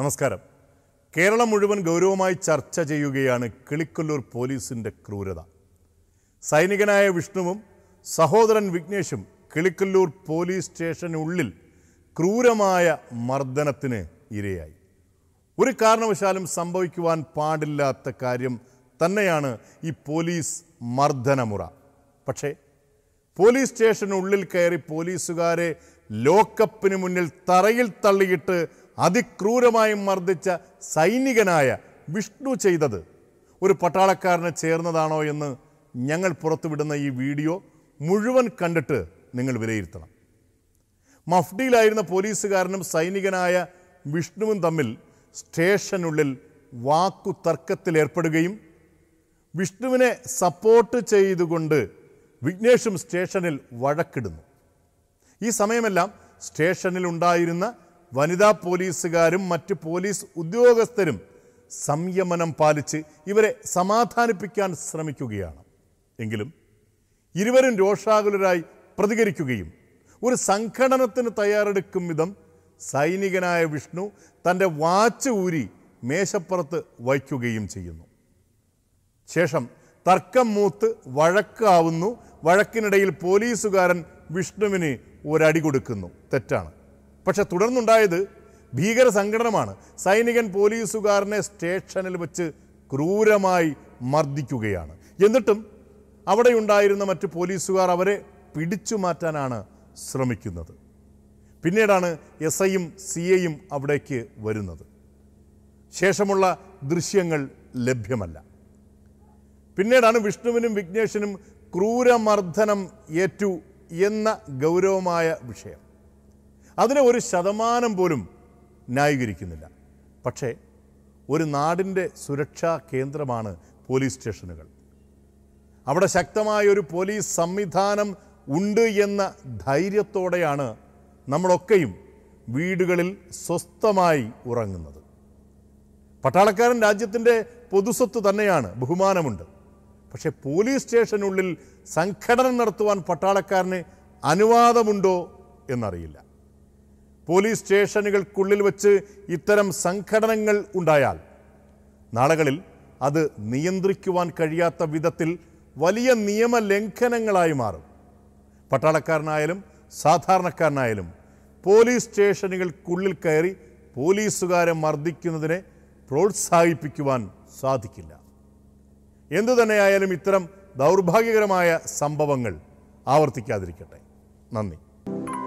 നമസ്കാരം കേരളം മുഴുവൻ ഗൗരവമായി ചർച്ച ചെയ്യുകയാണ് കിളിക്കൊല്ലൂർ പോലീസിൻ്റെ ക്രൂരത സൈനികനായ വിഷ്ണുവും സഹോദരൻ വിഘ്നേഷും കിളിക്കൊല്ലൂർ പോലീസ് സ്റ്റേഷനുള്ളിൽ ക്രൂരമായ മർദ്ദനത്തിന് ഇരയായി ഒരു കാരണവശാലും സംഭവിക്കുവാൻ പാടില്ലാത്ത കാര്യം തന്നെയാണ് ഈ പോലീസ് മർദ്ദനമുറ പക്ഷേ പോലീസ് സ്റ്റേഷനുള്ളിൽ കയറി പോലീസുകാരെ ലോക്കപ്പിന് മുന്നിൽ തറയിൽ തള്ളിയിട്ട് അതിക്രൂരമായും മർദ്ദിച്ച സൈനികനായ വിഷ്ണു ചെയ്തത് ഒരു പട്ടാളക്കാരനെ ചേർന്നതാണോ എന്ന് ഞങ്ങൾ പുറത്തുവിടുന്ന ഈ വീഡിയോ മുഴുവൻ കണ്ടിട്ട് നിങ്ങൾ വിലയിരുത്തണം മഫ്ഡിയിലായിരുന്ന പോലീസുകാരനും സൈനികനായ വിഷ്ണുവും തമ്മിൽ സ്റ്റേഷനുള്ളിൽ വാക്കു തർക്കത്തിലേർപ്പെടുകയും വിഷ്ണുവിനെ സപ്പോർട്ട് ചെയ്തുകൊണ്ട് വിഘ്നേഷും സ്റ്റേഷനിൽ വഴക്കിടുന്നു ഈ സമയമെല്ലാം സ്റ്റേഷനിൽ ഉണ്ടായിരുന്ന വനിതാ പോലീസുകാരും മറ്റ് പോലീസ് ഉദ്യോഗസ്ഥരും സംയമനം പാലിച്ച് ഇവരെ സമാധാനിപ്പിക്കാൻ ശ്രമിക്കുകയാണ് എങ്കിലും ഇരുവരും രോഷാകുലരായി പ്രതികരിക്കുകയും ഒരു സംഘടനത്തിന് തയ്യാറെടുക്കും വിധം സൈനികനായ വിഷ്ണു തൻ്റെ വാച്ച് ഊരി മേശപ്പുറത്ത് വയ്ക്കുകയും ചെയ്യുന്നു ശേഷം തർക്കം മൂത്ത് വഴക്കാവുന്നു വഴക്കിനിടയിൽ പോലീസുകാരൻ വിഷ്ണുവിന് ഒരടി കൊടുക്കുന്നു തെറ്റാണ് പക്ഷെ തുടർന്നുണ്ടായത് ഭീകര സംഘടനമാണ് സൈനികൻ പോലീസുകാരനെ സ്റ്റേഷനിൽ വെച്ച് ക്രൂരമായി മർദ്ദിക്കുകയാണ് എന്നിട്ടും അവിടെയുണ്ടായിരുന്ന മറ്റ് പോലീസുകാർ അവരെ പിടിച്ചു മാറ്റാനാണ് ശ്രമിക്കുന്നത് പിന്നീടാണ് എസ് ഐയും സി എയും അവിടേക്ക് വരുന്നത് ശേഷമുള്ള ദൃശ്യങ്ങൾ ലഭ്യമല്ല പിന്നീടാണ് വിഷ്ണുവിനും വിഘ്നേഷിനും ക്രൂരമർദ്ദനം ഏറ്റു എന്ന ഗൗരവമായ വിഷയം അതിനെ ഒരു ശതമാനം പോലും ന്യായീകരിക്കുന്നില്ല പക്ഷേ ഒരു നാടിൻ്റെ സുരക്ഷാ കേന്ദ്രമാണ് പോലീസ് സ്റ്റേഷനുകൾ അവിടെ ശക്തമായ ഒരു പോലീസ് സംവിധാനം ഉണ്ട് എന്ന ധൈര്യത്തോടെയാണ് നമ്മളൊക്കെയും വീടുകളിൽ സ്വസ്ഥമായി ഉറങ്ങുന്നത് പട്ടാളക്കാരൻ രാജ്യത്തിൻ്റെ പൊതുസ്വത്ത് തന്നെയാണ് ബഹുമാനമുണ്ട് പക്ഷേ പോലീസ് സ്റ്റേഷനുള്ളിൽ സംഘടന നടത്തുവാൻ പട്ടാളക്കാരന് അനുവാദമുണ്ടോ എന്നറിയില്ല പോലീസ് സ്റ്റേഷനുകൾക്കുള്ളിൽ വെച്ച് ഇത്തരം സംഘടനകൾ ഉണ്ടായാൽ നാളുകളിൽ അത് നിയന്ത്രിക്കുവാൻ കഴിയാത്ത വിധത്തിൽ വലിയ നിയമലംഘനങ്ങളായി മാറും പട്ടാളക്കാരനായാലും സാധാരണക്കാരനായാലും പോലീസ് സ്റ്റേഷനുകൾക്കുള്ളിൽ കയറി പോലീസുകാരെ മർദ്ദിക്കുന്നതിനെ പ്രോത്സാഹിപ്പിക്കുവാൻ സാധിക്കില്ല എന്തു തന്നെയായാലും ഇത്തരം ദൗർഭാഗ്യകരമായ സംഭവങ്ങൾ ആവർത്തിക്കാതിരിക്കട്ടെ നന്ദി